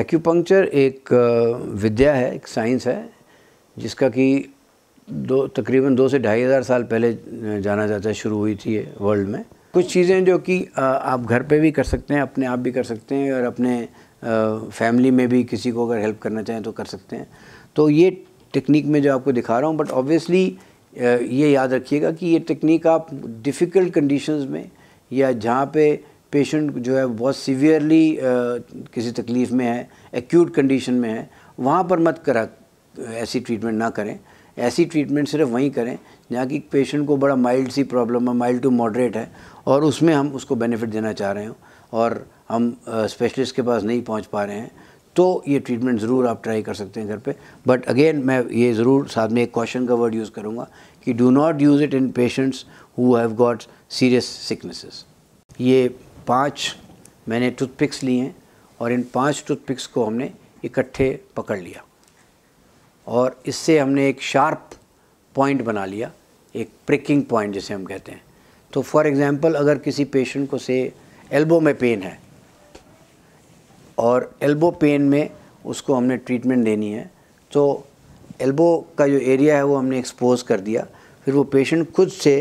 acupuncture एक विद्या है एक साइंस है जिसका कि दो तकरीबन दो से ढाई हज़ार साल पहले जाना जाता है शुरू हुई थी वर्ल्ड में कुछ चीज़ें जो कि आप घर पे भी कर सकते हैं अपने आप भी कर सकते हैं और अपने फैमिली में भी किसी को अगर हेल्प करना चाहें तो कर सकते हैं तो ये टेक्निक में जो आपको दिखा रहा हूँ बट ऑब्वियसली ये याद रखिएगा कि ये टेक्निक आप डिफ़िकल्ट कंडीशंस में या जहाँ पे पेशेंट जो है बहुत सीवियरली किसी तकलीफ़ में है एक्यूट कंडीशन में है वहाँ पर मत करा ऐसी ट्रीटमेंट ना करें ऐसी ट्रीटमेंट सिर्फ वहीं करें जहाँ कि पेशेंट को बड़ा माइल्ड सी प्रॉब्लम है माइल्ड टू मॉडरेट है और उसमें हम उसको बेनिफिट देना चाह रहे हो और हम स्पेशलिस्ट के पास नहीं पहुँच पा रहे हैं तो ये ट्रीटमेंट ज़रूर आप ट्राई कर सकते हैं घर पे बट अगेन मैं ये ज़रूर साथ में एक क्वेश्चन का वर्ड यूज़ करूँगा कि do not use it in patients who have got serious sicknesses ये पांच मैंने टूथपिक्स लिए हैं और इन पांच टूथपिक्स को हमने इकट्ठे पकड़ लिया और इससे हमने एक शार्प पॉइंट बना लिया एक प्रिकिंग पॉइंट जिसे हम कहते हैं तो फॉर एग्ज़ाम्पल अगर किसी पेशेंट को से एल्बो में पेन है और एल्बो पेन में उसको हमने ट्रीटमेंट देनी है तो एल्बो का जो एरिया है वो हमने एक्सपोज कर दिया फिर वो पेशेंट खुद से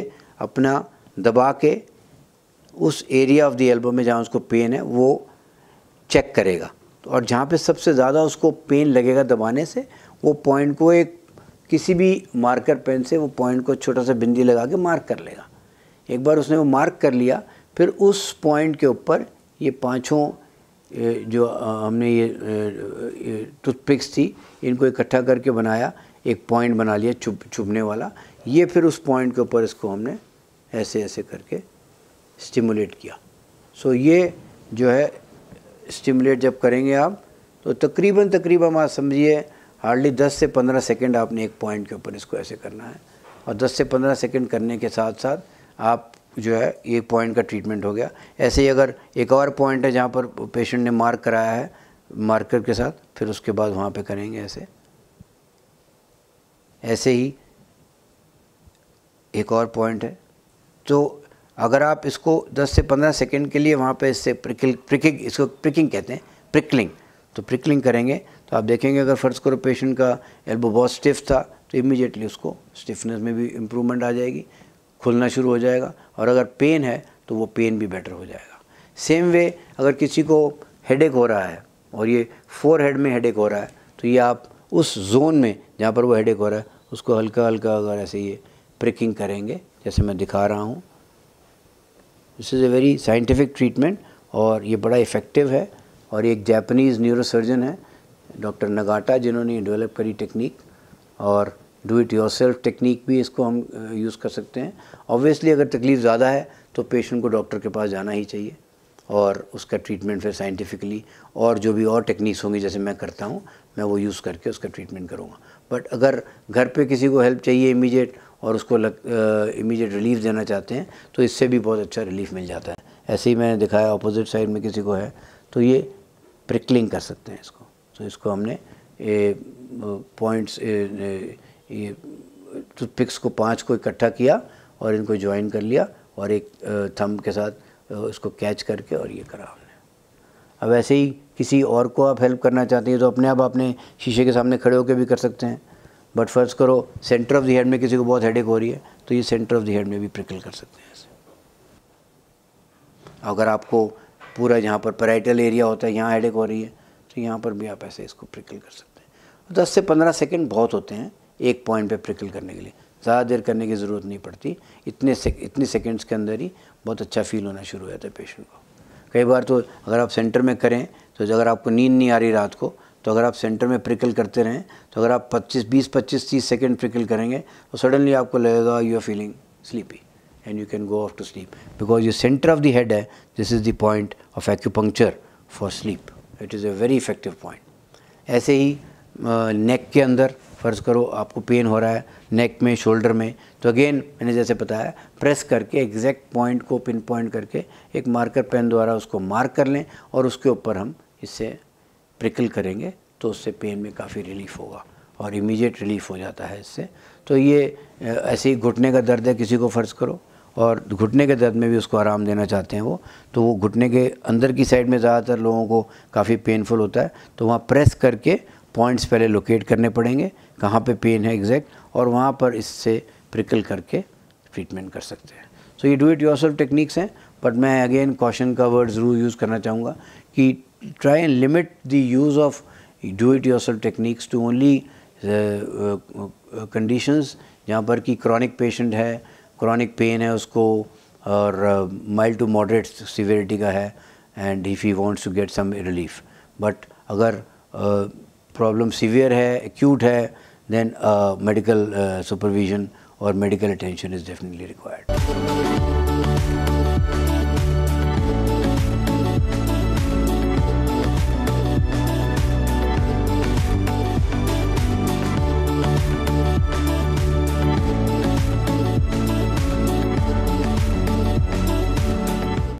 अपना दबा के उस एरिया ऑफ द एल्बो में जहाँ उसको पेन है वो चेक करेगा और जहाँ पे सबसे ज़्यादा उसको पेन लगेगा दबाने से वो पॉइंट को एक किसी भी मार्कर पेन से वो पॉइंट को छोटा सा बिंदी लगा के मार्क कर लेगा एक बार उसने वो मार्क कर लिया फिर उस पॉइंट के ऊपर ये पांचों जो हमने ये टूथपिक्स थी इनको इकट्ठा करके बनाया एक पॉइंट बना लिया चुप चुभने वाला ये फिर उस पॉइंट के ऊपर इसको हमने ऐसे ऐसे करके स्टिमुलेट किया सो so, ये जो है स्टिमुलेट जब करेंगे आप तो तकरीबन तकरीबन आप समझिए हार्डली 10 से 15 सेकंड आपने एक पॉइंट के ऊपर इसको ऐसे करना है और 10 से 15 सेकंड करने के साथ साथ आप जो है ये पॉइंट का ट्रीटमेंट हो गया ऐसे ही अगर एक और पॉइंट है जहाँ पर पेशेंट ने मार्क कराया है मार्कर के साथ फिर उसके बाद वहाँ पे करेंगे ऐसे ऐसे ही एक और पॉइंट है तो अगर आप इसको 10 से 15 सेकेंड के लिए वहाँ पे इससे प्रिकल प्रिकिंग इसको प्रिकिंग कहते हैं प्रिकलिंग तो प्रिकलिंग करेंगे तो आप देखेंगे अगर फ़र्ज करो पेशेंट का एल्बो बहुत स्टिफ था तो इमीजिएटली उसको स्टिफनेस में भी इम्प्रूवमेंट आ जाएगी खुलना शुरू हो जाएगा और अगर पेन है तो वो पेन भी बेटर हो जाएगा सेम वे अगर किसी को हेड हो रहा है और ये फोर हेड में हेड हो रहा है तो ये आप उस जोन में जहाँ पर वो हेड हो रहा है उसको हल्का हल्का अगर ऐसे ये प्रिकिंग करेंगे जैसे मैं दिखा रहा हूँ this is a very scientific treatment और ये बड़ा इफ़ेक्टिव है और एक जापानीज़ न्यूरोसर्जन है डॉक्टर नगाटा जिन्होंने डेवलप करी टेक्निक और do it yourself technique भी इसको हम यूज़ uh, कर सकते हैं ऑब्वियसली अगर तकलीफ़ ज़्यादा है तो पेशेंट को डॉक्टर के पास जाना ही चाहिए और उसका ट्रीटमेंट फिर साइंटिफिकली और जो भी और टेक्निक्स होंगी जैसे मैं करता हूँ मैं वो यूज़ करके उसका ट्रीटमेंट करूँगा बट अगर घर पे किसी को हेल्प चाहिए इमीजिएट और उसको इमीडिएट रिलीफ देना चाहते हैं तो इससे भी बहुत अच्छा रिलीफ मिल जाता है ऐसे ही मैंने दिखाया अपोजिट साइड में किसी को है तो ये प्रिकलिंग कर सकते हैं इसको तो इसको हमने पॉइंट्स ये पिक्स को पाँच को इकट्ठा किया और इनको ज्वाइन कर लिया और एक थम के साथ उसको कैच करके और ये करा हमने अब ऐसे ही किसी और को आप हेल्प करना चाहते हैं तो अपने आप अपने शीशे के सामने खड़े होकर भी कर सकते हैं बट फर्ज करो सेंटर ऑफ द हेड में किसी को बहुत हेडेक हो रही है तो ये सेंटर ऑफ द हेड में भी प्रिकल कर सकते हैं ऐसे अगर आपको पूरा यहाँ पर पैराइटल एरिया होता है यहाँ हेडेक हो रही है तो यहाँ पर भी आप ऐसे इसको प्रिकल कर सकते हैं दस से पंद्रह सेकेंड बहुत होते हैं एक पॉइंट पर प्रिकल करने के लिए ज़्यादा देर करने की ज़रूरत नहीं पड़ती इतने से, इतने सेकेंड्स के अंदर ही बहुत अच्छा फील होना शुरू हो जाता है पेशेंट को कई बार तो अगर आप सेंटर में करें तो अगर आपको नींद नहीं आ रही रात को तो अगर आप सेंटर में प्रिकल करते रहें तो अगर आप 25 20 25 30 सेकेंड प्रिकल करेंगे तो सडनली आपको लगेगा you are feeling sleepy and you can go off to sleep because ये सेंटर ऑफ द हेड है this is the point of acupuncture for sleep it is a very effective point ऐसे ही नेक के अंदर फ़र्ज़ करो आपको पेन हो रहा है नेक में शोल्डर में तो अगेन मैंने जैसे बताया प्रेस करके एग्जैक्ट पॉइंट को पिन पॉइंट करके एक मार्कर पेन द्वारा उसको मार्क कर लें और उसके ऊपर हम इससे प्रिकल करेंगे तो उससे पेन में काफ़ी रिलीफ होगा और इमीडिएट रिलीफ हो जाता है इससे तो ये ऐसे ही घुटने का दर्द है किसी को फ़र्ज़ करो और घुटने के दर्द में भी उसको आराम देना चाहते हैं वो तो वो घुटने के अंदर की साइड में ज़्यादातर लोगों को काफ़ी पेनफुल होता है तो वहाँ प्रेस करके पॉइंट्स पहले लोकेट करने पड़ेंगे कहाँ पे पेन है एग्जैक्ट और वहाँ पर इससे प्रिकल करके ट्रीटमेंट कर सकते हैं सो ये डू इट योर टेक्निक्स हैं बट मैं अगेन कॉशन का वर्ड ज़रूर यूज़ करना चाहूँगा कि try and limit the use of do-it-yourself techniques to only conditions uh, uh, uh, जहाँ पर कि क्रॉनिक पेशेंट है क्रॉनिक पेन है उसको और माइल्ड टू मॉडरेट सिवियरिटी का है and if he wants to get some relief but अगर प्रॉब्लम सीवियर है एक्यूट है देन मेडिकल सुपरविजन और medical attention is definitely required